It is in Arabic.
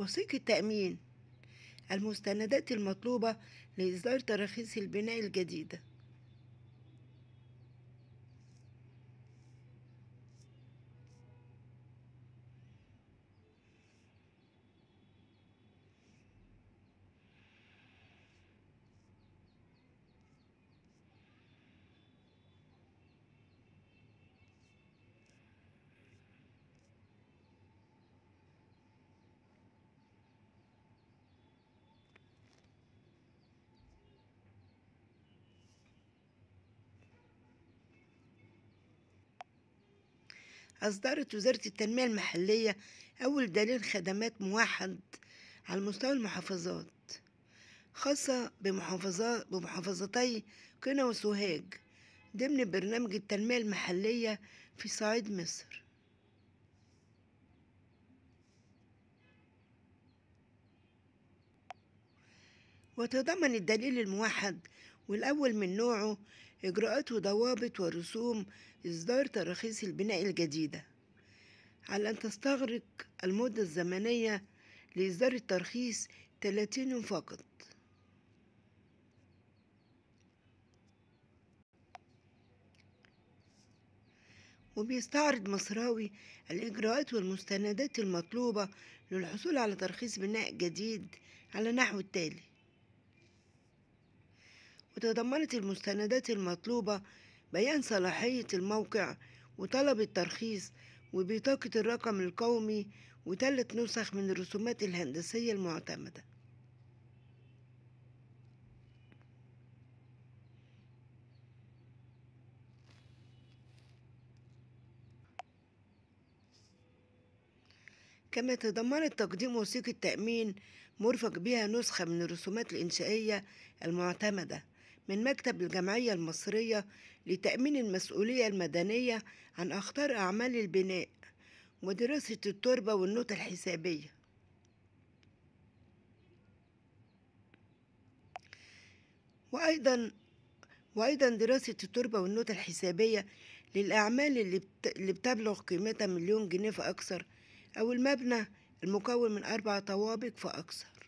وثيقة تأمين المستندات المطلوبة لإصدار تراخيص البناء الجديدة أصدرت وزارة التنمية المحلية أول دليل خدمات موحد على مستوى المحافظات خاصة بمحافظات بمحافظتي قنا وسوهاج ضمن برنامج التنمية المحلية في صعيد مصر وتضمن الدليل الموحد والأول من نوعه إجراءات وضوابط ورسوم إصدار تراخيص البناء الجديدة على أن تستغرق المدة الزمنية لإصدار الترخيص 30 يوم فقط وبيستعرض مصراوي الإجراءات والمستندات المطلوبة للحصول على ترخيص بناء جديد على نحو التالي وتضمنت المستندات المطلوبة بيان صلاحية الموقع وطلب الترخيص وبطاقة الرقم القومي وثلاث نسخ من الرسومات الهندسية المعتمدة كما تضمنت تقديم وثيقة تأمين مرفق بها نسخة من الرسومات الإنشائية المعتمدة من مكتب الجمعية المصرية لتأمين المسؤولية المدنية عن أخطار أعمال البناء ودراسة التربة والنوتة الحسابية وأيضا وأيضا دراسة التربة والنوتة الحسابية للأعمال اللي بتبلغ قيمتها مليون جنيه فأكثر أو المبنى المكون من أربع طوابق فأكثر